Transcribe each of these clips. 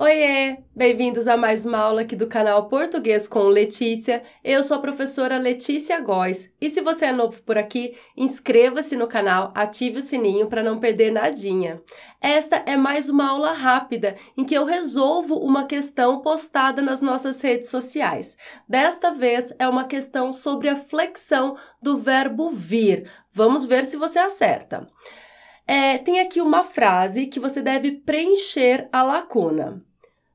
Oiê! Bem-vindos a mais uma aula aqui do canal Português com Letícia. Eu sou a professora Letícia Góes e se você é novo por aqui, inscreva-se no canal, ative o sininho para não perder nadinha. Esta é mais uma aula rápida em que eu resolvo uma questão postada nas nossas redes sociais. Desta vez é uma questão sobre a flexão do verbo vir. Vamos ver se você acerta. É, tem aqui uma frase que você deve preencher a lacuna.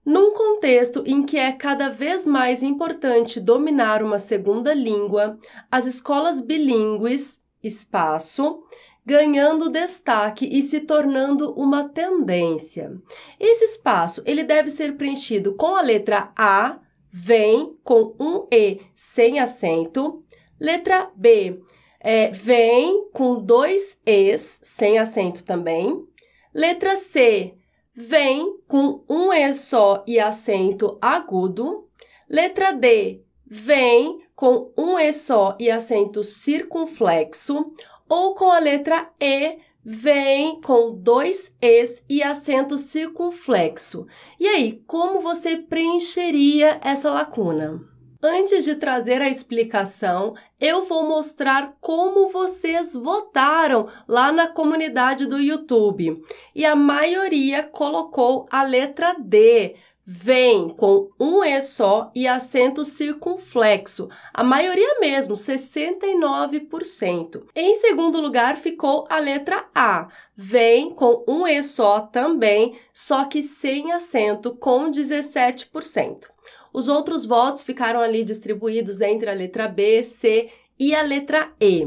Num contexto em que é cada vez mais importante dominar uma segunda língua, as escolas bilíngues, espaço, ganhando destaque e se tornando uma tendência. Esse espaço, ele deve ser preenchido com a letra A, vem com um E sem acento, letra B, é, vem com dois E's sem acento também, letra C, vem com um E só e acento agudo. Letra D vem com um E só e acento circunflexo. Ou com a letra E vem com dois Es e acento circunflexo. E aí, como você preencheria essa lacuna? Antes de trazer a explicação, eu vou mostrar como vocês votaram lá na comunidade do YouTube. E a maioria colocou a letra D, vem com um E só e acento circunflexo, a maioria mesmo, 69%. Em segundo lugar ficou a letra A, vem com um E só também, só que sem acento, com 17%. Os outros votos ficaram ali distribuídos entre a letra B, C e a letra E.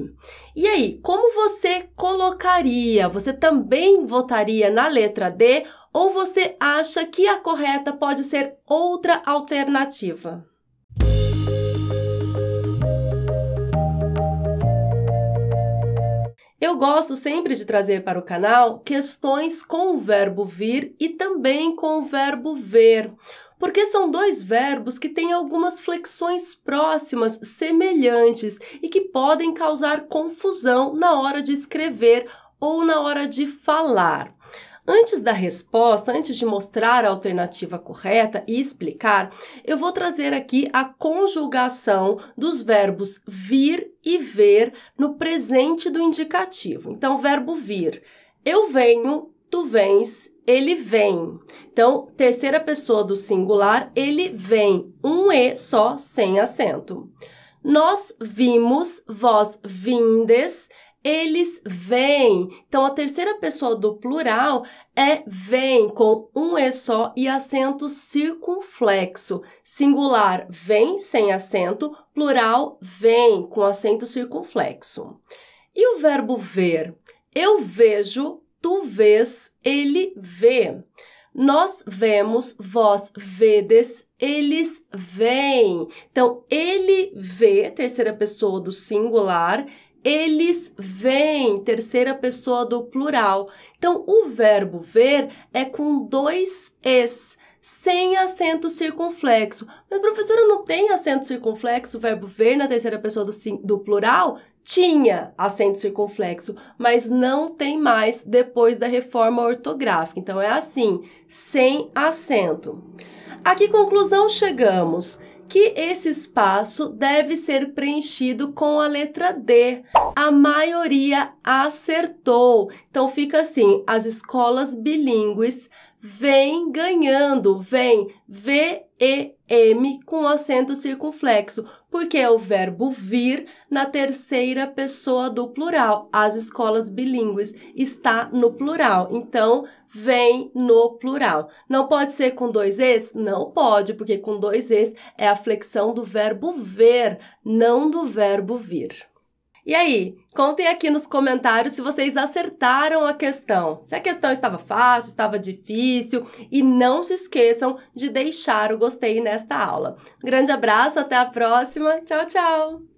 E aí, como você colocaria? Você também votaria na letra D ou você acha que a correta pode ser outra alternativa? Eu gosto sempre de trazer para o canal questões com o verbo vir e também com o verbo ver porque são dois verbos que têm algumas flexões próximas, semelhantes e que podem causar confusão na hora de escrever ou na hora de falar. Antes da resposta, antes de mostrar a alternativa correta e explicar, eu vou trazer aqui a conjugação dos verbos vir e ver no presente do indicativo. Então, verbo vir. Eu venho, tu vens, ele vem. Então, terceira pessoa do singular, ele vem. Um E só, sem acento. Nós vimos, vós vindes, eles vêm. Então, a terceira pessoa do plural é vem, com um E só e acento circunflexo. Singular, vem, sem acento. Plural, vem, com acento circunflexo. E o verbo ver? Eu vejo, tu vês, ele vê. Nós vemos, vós vedes, eles veem. Então, ele vê, terceira pessoa do singular, eles veem, terceira pessoa do plural. Então, o verbo ver é com dois es sem acento circunflexo. Mas, professora, não tem acento circunflexo o verbo ver na terceira pessoa do, do plural? Tinha acento circunflexo, mas não tem mais depois da reforma ortográfica. Então, é assim, sem acento. A que conclusão chegamos? que esse espaço deve ser preenchido com a letra D. A maioria acertou. Então fica assim: as escolas bilíngues vem ganhando, vem V-E-M com acento circunflexo, porque é o verbo vir na terceira pessoa do plural. As escolas bilíngues está no plural, então vem no plural. Não pode ser com dois es? Não pode, porque com dois es é a flexão do verbo ver, não do verbo vir. E aí, contem aqui nos comentários se vocês acertaram a questão. Se a questão estava fácil, estava difícil. E não se esqueçam de deixar o gostei nesta aula. Um grande abraço, até a próxima. Tchau, tchau!